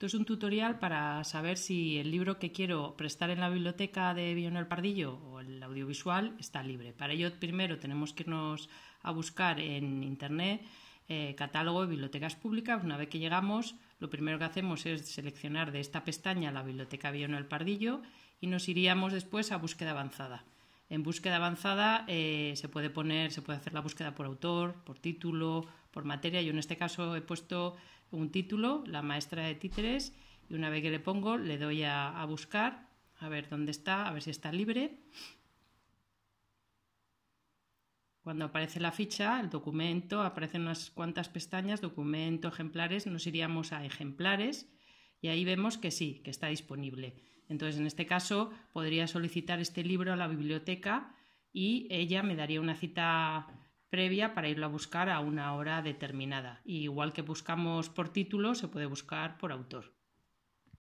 Esto es un tutorial para saber si el libro que quiero prestar en la biblioteca de Bionel Pardillo o el audiovisual está libre. Para ello, primero tenemos que irnos a buscar en internet eh, catálogo de bibliotecas públicas. Una vez que llegamos, lo primero que hacemos es seleccionar de esta pestaña la biblioteca Bionel Pardillo y nos iríamos después a búsqueda avanzada. En búsqueda avanzada eh, se puede poner, se puede hacer la búsqueda por autor, por título, por materia. Yo en este caso he puesto un título, la maestra de títeres, y una vez que le pongo le doy a, a buscar, a ver dónde está, a ver si está libre. Cuando aparece la ficha, el documento, aparecen unas cuantas pestañas, documento, ejemplares, nos iríamos a ejemplares y ahí vemos que sí, que está disponible. Entonces, en este caso, podría solicitar este libro a la biblioteca y ella me daría una cita previa para irlo a buscar a una hora determinada. Y igual que buscamos por título, se puede buscar por autor.